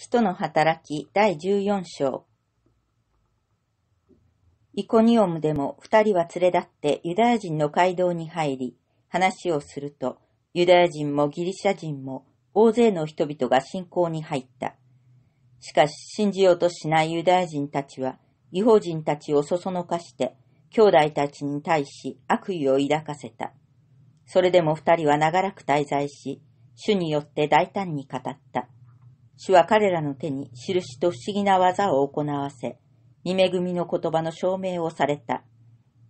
使徒の働き第14章。イコニオムでも二人は連れ立ってユダヤ人の街道に入り、話をすると、ユダヤ人もギリシャ人も大勢の人々が信仰に入った。しかし信じようとしないユダヤ人たちは、違法人たちをそそのかして、兄弟たちに対し悪意を抱かせた。それでも二人は長らく滞在し、主によって大胆に語った。主は彼らの手に印と不思議な技を行わせ、見恵みの言葉の証明をされた。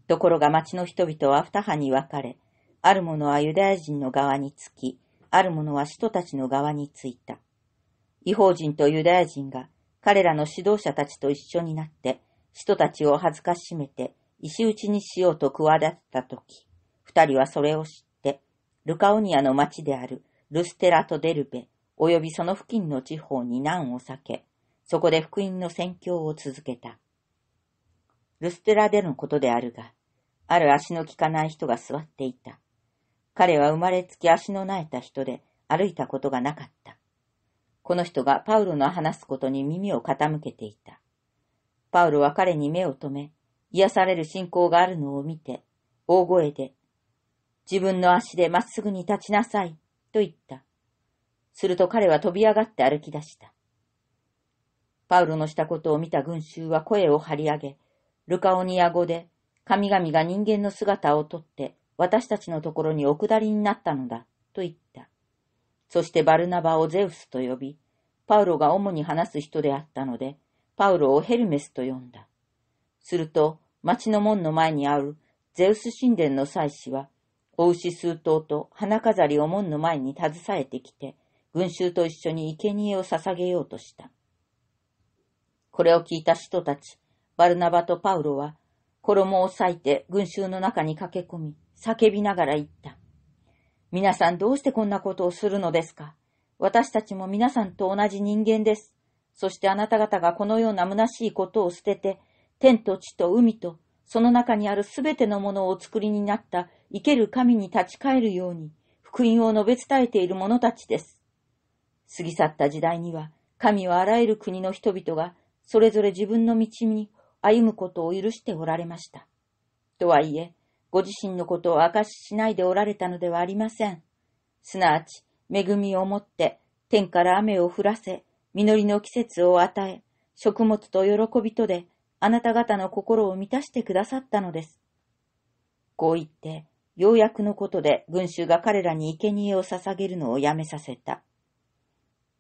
ところが町の人々は二派に分かれ、ある者はユダヤ人の側につき、ある者は使徒たちの側についた。違法人とユダヤ人が彼らの指導者たちと一緒になって、使徒たちを恥ずかしめて、石打ちにしようと企てたとき、二人はそれを知って、ルカオニアの町であるルステラとデルベ、及びその付近の地方に難を避け、そこで福音の宣教を続けた。ルステラでのことであるが、ある足の利かない人が座っていた。彼は生まれつき足の苗えた人で歩いたことがなかった。この人がパウロの話すことに耳を傾けていた。パウロは彼に目を留め、癒される信仰があるのを見て、大声で、自分の足でまっすぐに立ちなさい、と言った。すると彼は飛び上がって歩き出した。パウロのしたことを見た群衆は声を張り上げ、ルカオニア語で、神々が人間の姿をとって、私たちのところにお下りになったのだ、と言った。そしてバルナバをゼウスと呼び、パウロが主に話す人であったので、パウロをヘルメスと呼んだ。すると、町の門の前にあるゼウス神殿の祭司は、お牛数頭と花飾りを門の前に携えてきて、群衆と一緒に生贄を捧げようとした。これを聞いた人たち、バルナバとパウロは、衣を裂いて群衆の中に駆け込み、叫びながら言った。皆さんどうしてこんなことをするのですか私たちも皆さんと同じ人間です。そしてあなた方がこのような虚しいことを捨てて、天と地と海と、その中にあるすべてのものをお作りになった生ける神に立ち返るように、福音を述べ伝えている者たちです。過ぎ去った時代には、神はあらゆる国の人々が、それぞれ自分の道に歩むことを許しておられました。とはいえ、ご自身のことを証ししないでおられたのではありません。すなわち、恵みをもって、天から雨を降らせ、実りの季節を与え、食物と喜びとで、あなた方の心を満たしてくださったのです。こう言って、ようやくのことで群衆が彼らに生贄を捧げるのをやめさせた。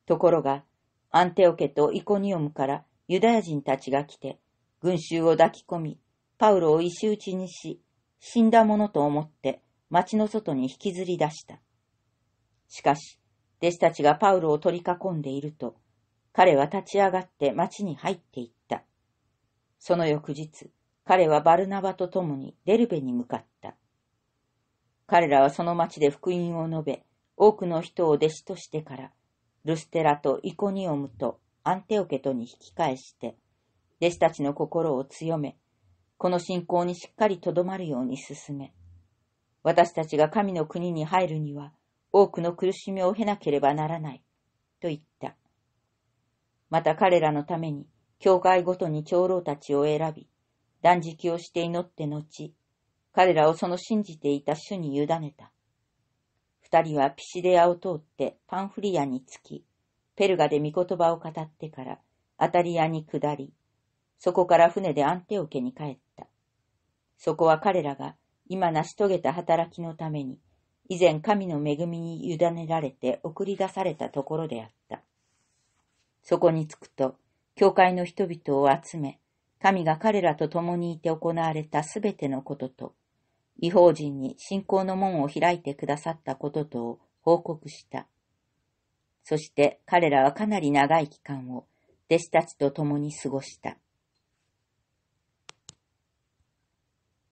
ところが、アンテオケとイコニオムからユダヤ人たちが来て、群衆を抱き込み、パウロを石打ちにし、死んだものと思って町の外に引きずり出した。しかし、弟子たちがパウロを取り囲んでいると、彼は立ち上がって町に入っていった。その翌日、彼はバルナバと共にデルベに向かった。彼らはその町で福音を述べ、多くの人を弟子としてから、ルステラとイコニオムとアンテオケトに引き返して、弟子たちの心を強め、この信仰にしっかりとどまるように進め、私たちが神の国に入るには、多くの苦しみを経なければならない、と言った。また彼らのために、教会ごとに長老たちを選び、断食をして祈って後、彼らをその信じていた主に委ねた。二人はピシデアを通ってパンフリアに着き、ペルガで御言葉を語ってから、アタリアに下り、そこから船でアンテオ家に帰った。そこは彼らが今成し遂げた働きのために、以前神の恵みに委ねられて送り出されたところであった。そこに着くと、教会の人々を集め、神が彼らと共にいて行われたすべてのことと、異邦人に信仰の門を開いてくださったこととを報告した。そして彼らはかなり長い期間を弟子たちと共に過ごした。